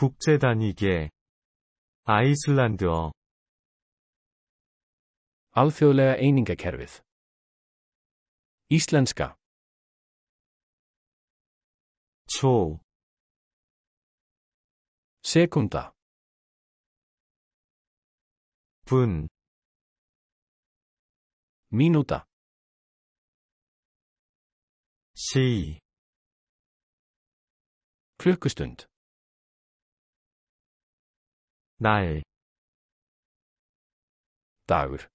국제 단위계 아이슬란드어 Alþjóðlega einingakerfið Íslenska Tjó Sekunda Bun Mínúta Sí Klukkustund 날 dagur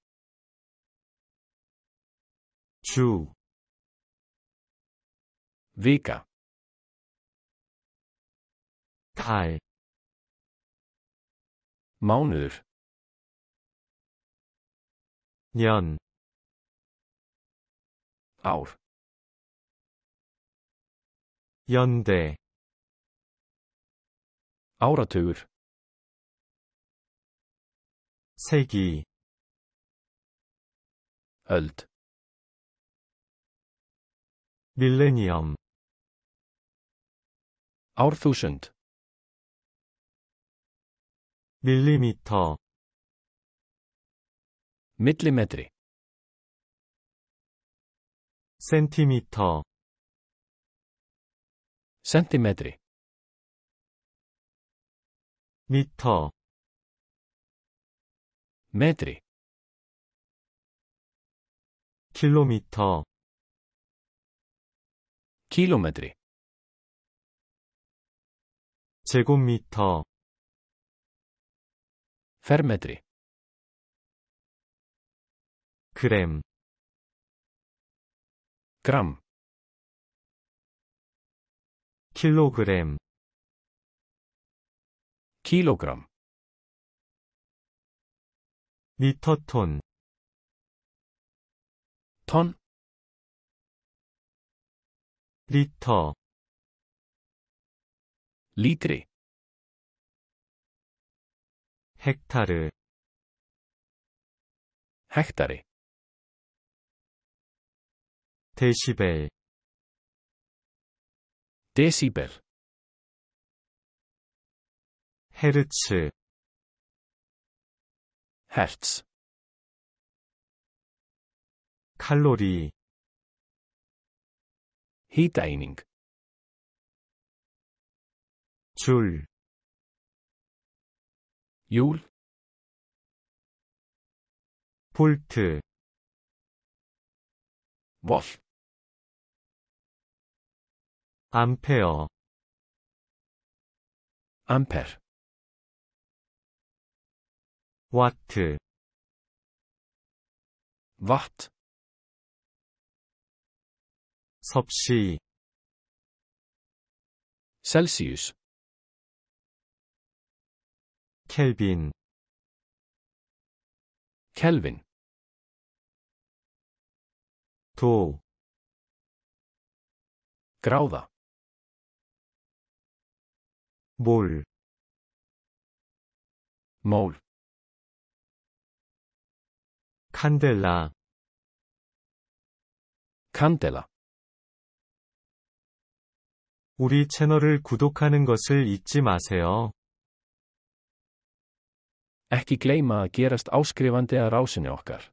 주 vika 달 mánuður 년 ár 연대 áratugur 세기 alt 밀레니엄 Árþúsund 밀리미터 millimetri 센티미터 centimetri 미터 метри 킬로미터 километри 제곱미터 ферметри 그램 그램 킬로그램 킬로그램 미터톤 톤 리터 리트리 헥타르 헥타리 데시벨 데시벨 헤르츠 Hertz 칼로리 Heataining 줄 hjul 볼트 Wolf 암페어 암페르 와트 와트 섭씨 셀시우스 켈빈 켈빈 도 gráða ból mól 칸델라 칸델라 우리 채널을 구독하는 것을 잊지 마세요. Ekki gleyma að gerast áskrifandi að rásinni okkar.